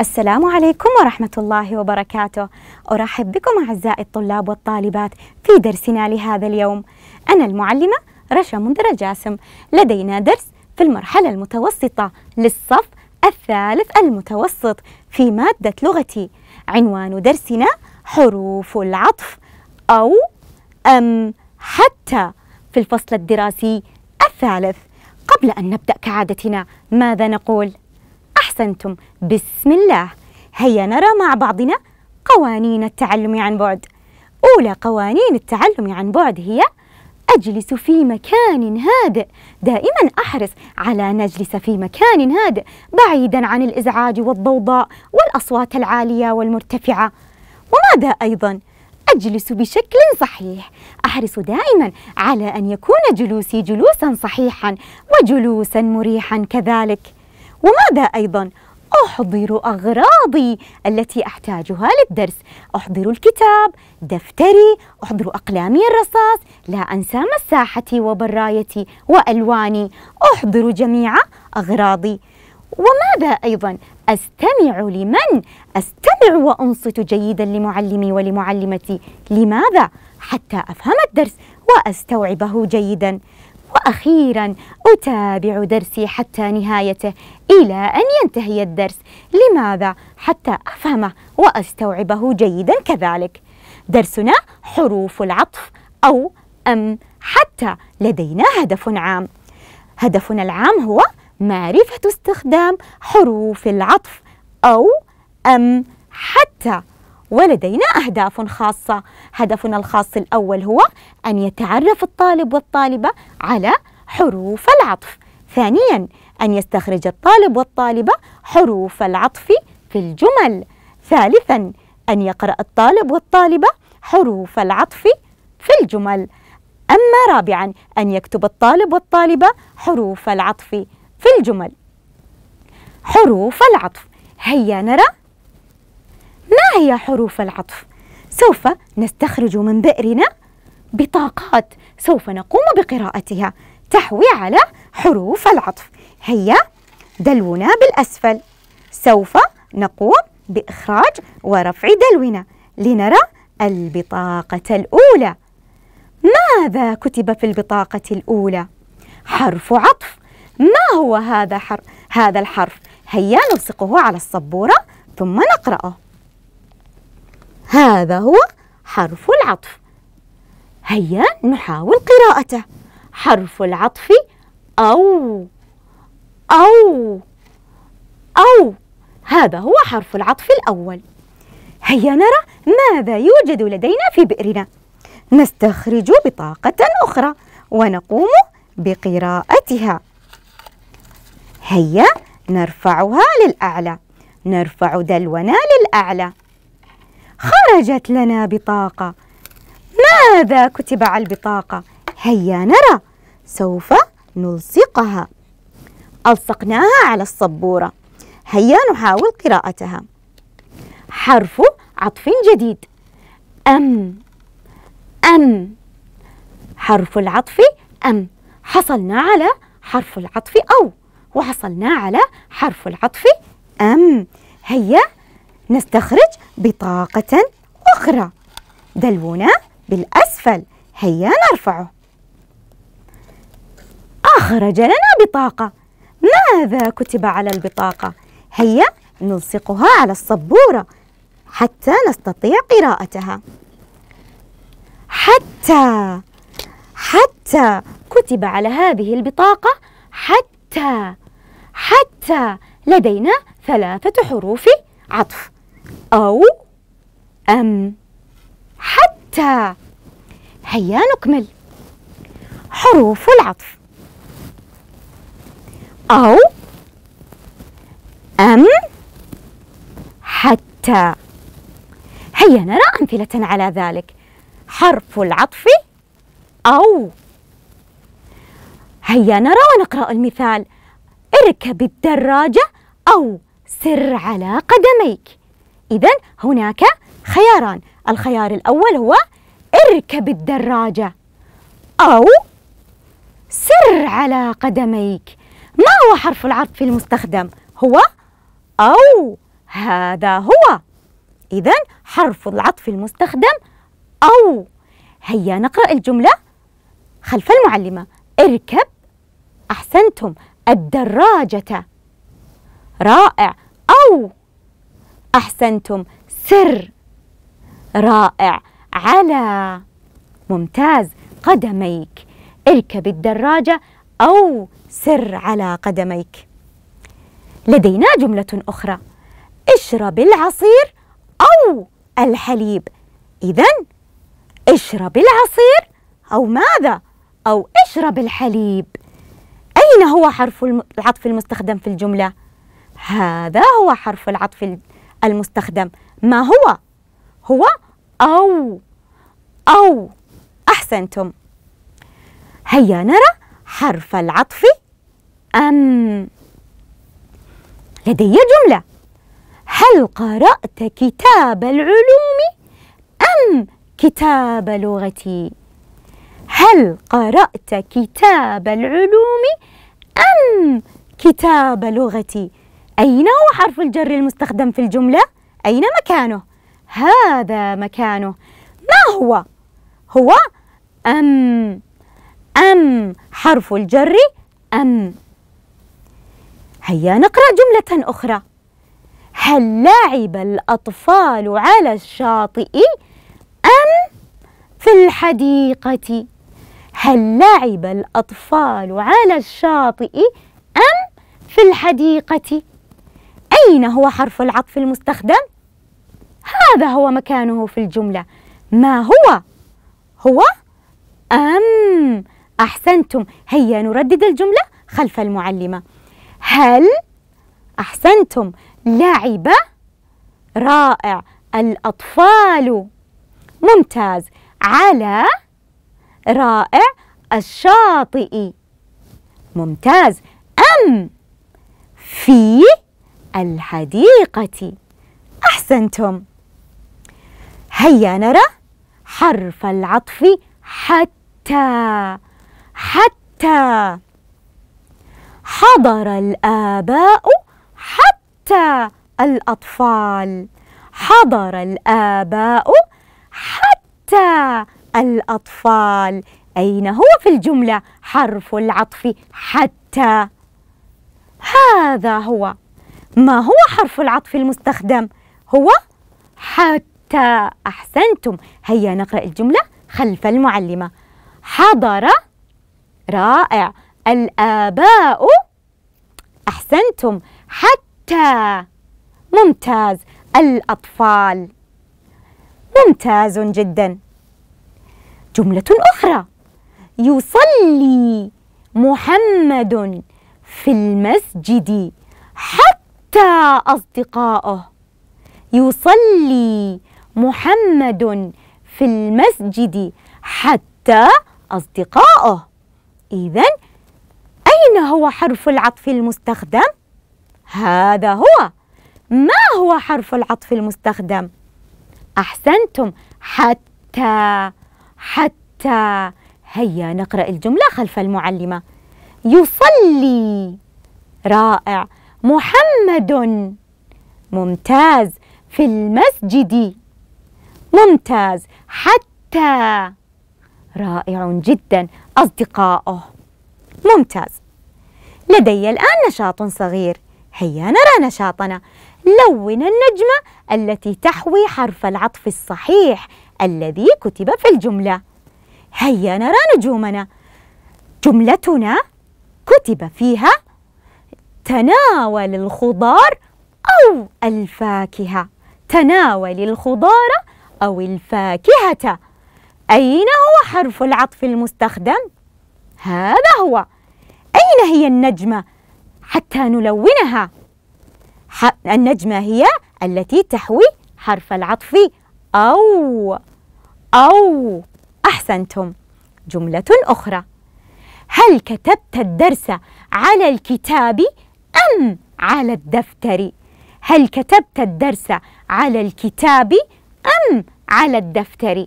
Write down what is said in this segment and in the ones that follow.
السلام عليكم ورحمة الله وبركاته أرحب بكم أعزائي الطلاب والطالبات في درسنا لهذا اليوم أنا المعلمة رشا منذر جاسم لدينا درس في المرحلة المتوسطة للصف الثالث المتوسط في مادة لغتي عنوان درسنا حروف العطف أو أم حتى في الفصل الدراسي الثالث قبل أن نبدأ كعادتنا ماذا نقول؟ أحسنتم بسم الله هيا نرى مع بعضنا قوانين التعلم عن بعد أولى قوانين التعلم عن بعد هي أجلس في مكان هادئ دائما أحرص على أن أجلس في مكان هادئ بعيدا عن الإزعاج والضوضاء والأصوات العالية والمرتفعة وماذا أيضا؟ أجلس بشكل صحيح أحرص دائما على أن يكون جلوسي جلوسا صحيحا وجلوسا مريحا كذلك وماذا أيضا؟ أحضر أغراضي التي أحتاجها للدرس أحضر الكتاب دفتري أحضر أقلامي الرصاص لا أنسى مساحتي وبرايتي وألواني أحضر جميع أغراضي وماذا أيضا أستمع لمن؟ أستمع وأنصت جيدا لمعلمي ولمعلمتي لماذا؟ حتى أفهم الدرس وأستوعبه جيدا وأخيرا أتابع درسي حتى نهايته إلى أن ينتهي الدرس لماذا؟ حتى أفهمه وأستوعبه جيدا كذلك درسنا حروف العطف أو أم حتى لدينا هدف عام هدفنا العام هو معرفة استخدام حروف العطف أو أم حتى ولدينا أهداف خاصة هدفنا الخاص الأول هو أن يتعرف الطالب والطالبة على حروف العطف ثانياً أن يستخرج الطالب والطالبة حروف العطف في الجمل ثالثاً أن يقرأ الطالب والطالبة حروف العطف في الجمل أما رابعاً أن يكتب الطالب والطالبة حروف العطف في الجمل حروف العطف هيا نرى ما هي حروف العطف؟ سوف نستخرج من بئرنا بطاقات سوف نقوم بقراءتها تحوي على حروف العطف هيا دلونا بالأسفل سوف نقوم بإخراج ورفع دلونا لنرى البطاقة الأولى ماذا كتب في البطاقة الأولى؟ حرف عطف ما هو هذا حر... هذا الحرف؟ هيا نلصقه على السبورة ثم نقرأه هذا هو حرف العطف هيا نحاول قراءته حرف العطف أو أو أو هذا هو حرف العطف الأول هيا نرى ماذا يوجد لدينا في بئرنا نستخرج بطاقة أخرى ونقوم بقراءتها هيا نرفعها للأعلى نرفع دلونا للأعلى خرجت لنا بطاقة ماذا كتب على البطاقة؟ هيا نرى سوف نلصقها ألصقناها على الصبورة هيا نحاول قراءتها حرف عطف جديد أم أم حرف العطف أم حصلنا على حرف العطف أو وحصلنا على حرف العطف أم هيا نستخرج بطاقة أخرى دلونا بالأسفل هيا نرفعه أخرج لنا بطاقة ماذا كتب على البطاقة؟ هيا نلصقها على السبورة حتى نستطيع قراءتها حتى حتى كتب على هذه البطاقة حتى حتى لدينا ثلاثة حروف عطف أو أم حتى هيا نكمل حروف العطف أو أم حتى هيا نرى أمثلة على ذلك حرف العطف أو هيا نرى ونقرأ المثال اركب الدراجة أو سر على قدميك إذا هناك خياران الخيار الأول هو اركب الدراجة أو سر على قدميك ما هو حرف العطف المستخدم هو أو هذا هو إذا حرف العطف المستخدم أو هيا نقرأ الجملة خلف المعلمة اركب أحسنتم الدراجة رائع أو أحسنتم سر رائع على ممتاز قدميك اركب الدراجة أو سر على قدميك لدينا جملة أخرى اشرب العصير أو الحليب إذا اشرب العصير أو ماذا؟ أو اشرب الحليب أين هو حرف العطف المستخدم في الجملة؟ هذا هو حرف العطف المستخدم ما هو هو أو أو أحسنتم هيا نرى حرف العطف أم لدي جملة هل قرأت كتاب العلوم أم كتاب لغتي؟ هل قرأت كتاب العلوم أم كتاب لغتي؟ أين هو حرف الجر المستخدم في الجملة؟ أين مكانه؟ هذا مكانه ما هو؟ هو أم أم حرف الجر أم هيا نقرأ جملة أخرى هل لعب الأطفال على الشاطئ أم في الحديقة؟ هل لعب الأطفال على الشاطئ أم في الحديقة؟ أين هو حرف العطف المستخدم؟ هذا هو مكانه في الجملة ما هو؟ هو أم أحسنتم هيا نردد الجملة خلف المعلمة هل أحسنتم لعب رائع الأطفال ممتاز على رائع الشاطئ ممتاز أم في الحديقة أحسنتم هيا نرى حرف العطف حتى حتى حضر الآباء حتى الأطفال حضر الآباء حتى الأطفال أين هو في الجملة حرف العطف حتى هذا هو ما هو حرف العطف المستخدم؟ هو حتى أحسنتم هيا نقرأ الجملة خلف المعلمة حضر رائع الآباء أحسنتم حتى ممتاز الأطفال ممتاز جدا جملة أخرى يصلي محمد في المسجد حتى حتى أصدقائه يصلي محمد في المسجد حتى أصدقائه إذا أين هو حرف العطف المستخدم؟ هذا هو ما هو حرف العطف المستخدم؟ أحسنتم حتى حتى هيا نقرأ الجملة خلف المعلمة يصلي رائع محمد ممتاز في المسجد ممتاز حتى رائع جدا أصدقاؤه ممتاز لدي الآن نشاط صغير هيا نرى نشاطنا لون النجمة التي تحوي حرف العطف الصحيح الذي كتب في الجملة هيا نرى نجومنا جملتنا كتب فيها تناول الخضار أو الفاكهة تناول الخضار أو الفاكهة أين هو حرف العطف المستخدم؟ هذا هو أين هي النجمة حتى نلونها؟ النجمة هي التي تحوي حرف العطف أو أو أحسنتم جملة أخرى هل كتبت الدرس على الكتاب أم على الدفتر هل كتبت الدرس على الكتاب أم على الدفتر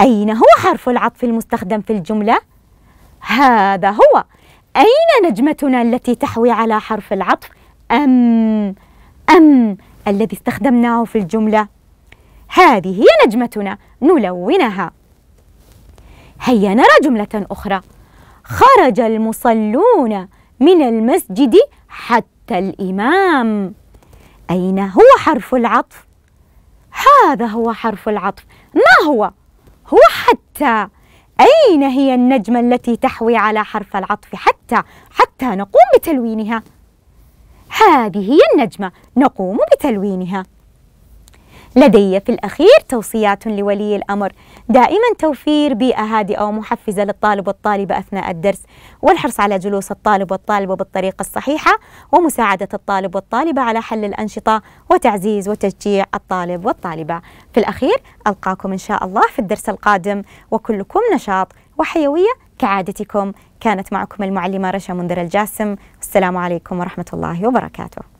أين هو حرف العطف المستخدم في الجملة؟ هذا هو أين نجمتنا التي تحوي على حرف العطف أم أم الذي استخدمناه في الجملة هذه هي نجمتنا نلونها هيا نرى جملة أخرى خرج المصلون من المسجد حتى الإمام أين هو حرف العطف؟ هذا هو حرف العطف ما هو؟ هو حتى أين هي النجمة التي تحوي على حرف العطف حتى حتى نقوم بتلوينها؟ هذه هي النجمة نقوم بتلوينها لدي في الأخير توصيات لولي الأمر دائما توفير بيئة هادئة ومحفزة للطالب والطالبة أثناء الدرس والحرص على جلوس الطالب والطالبة بالطريقة الصحيحة ومساعدة الطالب والطالبة على حل الأنشطة وتعزيز وتشجيع الطالب والطالبة في الأخير ألقاكم إن شاء الله في الدرس القادم وكلكم نشاط وحيوية كعادتكم كانت معكم المعلمة رشا منذر الجاسم والسلام عليكم ورحمة الله وبركاته